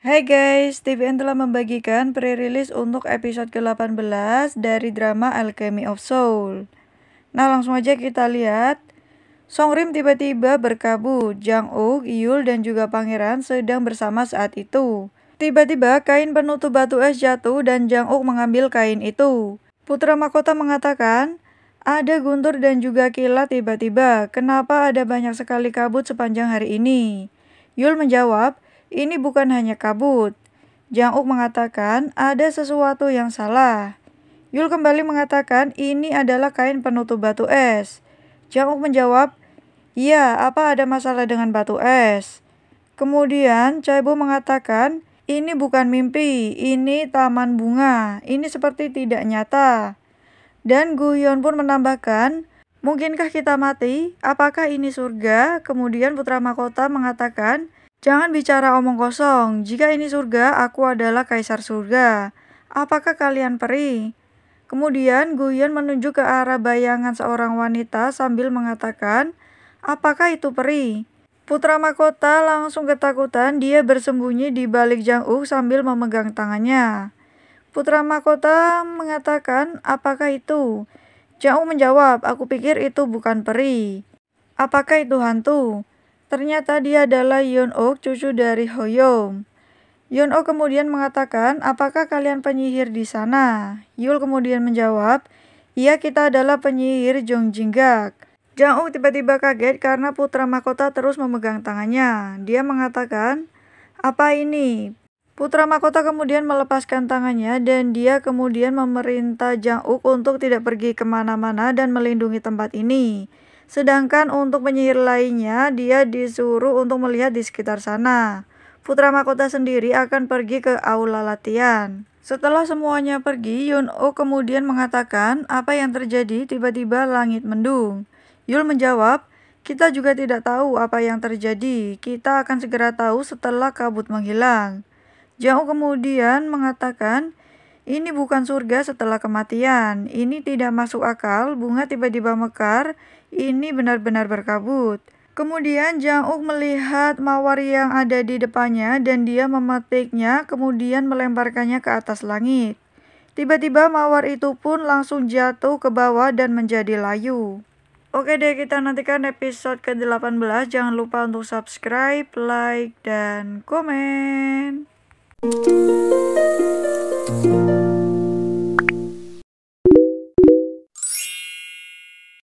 Hai guys, TVN telah membagikan pre-release untuk episode ke-18 dari drama Alchemy of Soul. Nah langsung aja kita lihat. Songrim tiba-tiba berkabut, Jang Uk, Yul, dan juga pangeran sedang bersama saat itu. Tiba-tiba kain penutup batu es jatuh dan Jang Uk mengambil kain itu. Putra Mahkota mengatakan, ada guntur dan juga kilat tiba-tiba, kenapa ada banyak sekali kabut sepanjang hari ini? Yul menjawab, ini bukan hanya kabut. Jang Uk mengatakan ada sesuatu yang salah. Yul kembali mengatakan ini adalah kain penutup batu es. Jang Uk menjawab, ya, apa ada masalah dengan batu es?" Kemudian Bo mengatakan, ini bukan mimpi, ini taman bunga, ini seperti tidak nyata. Dan Guyon pun menambahkan, mungkinkah kita mati? Apakah ini surga? Kemudian putra mahkota mengatakan, Jangan bicara omong kosong, jika ini surga, aku adalah kaisar surga. Apakah kalian peri? Kemudian Guyon menunjuk ke arah bayangan seorang wanita sambil mengatakan, apakah itu peri? Putra Makota langsung ketakutan dia bersembunyi di balik Jang Uk sambil memegang tangannya. Putra Makota mengatakan, apakah itu? Jang Uk menjawab, aku pikir itu bukan peri. Apakah itu hantu? Ternyata dia adalah Yeon Ok, cucu dari Hoyom. Yeon Ok kemudian mengatakan, apakah kalian penyihir di sana? Yul kemudian menjawab, iya kita adalah penyihir Jong Jinggak. Jang Ok tiba-tiba kaget karena putra mahkota terus memegang tangannya. Dia mengatakan, apa ini? Putra mahkota kemudian melepaskan tangannya dan dia kemudian memerintah Jang Uk untuk tidak pergi kemana-mana dan melindungi tempat ini. Sedangkan untuk penyihir lainnya, dia disuruh untuk melihat di sekitar sana. Putra makota sendiri akan pergi ke aula latihan. Setelah semuanya pergi, Yun Oh kemudian mengatakan apa yang terjadi tiba-tiba langit mendung. Yul menjawab, kita juga tidak tahu apa yang terjadi. Kita akan segera tahu setelah kabut menghilang. Jauh oh kemudian mengatakan, ini bukan surga setelah kematian. Ini tidak masuk akal, bunga tiba-tiba mekar, ini benar-benar berkabut. Kemudian Jang Uk melihat mawar yang ada di depannya dan dia memetiknya kemudian melemparkannya ke atas langit. Tiba-tiba mawar itu pun langsung jatuh ke bawah dan menjadi layu. Oke deh kita nantikan episode ke-18. Jangan lupa untuk subscribe, like, dan komen.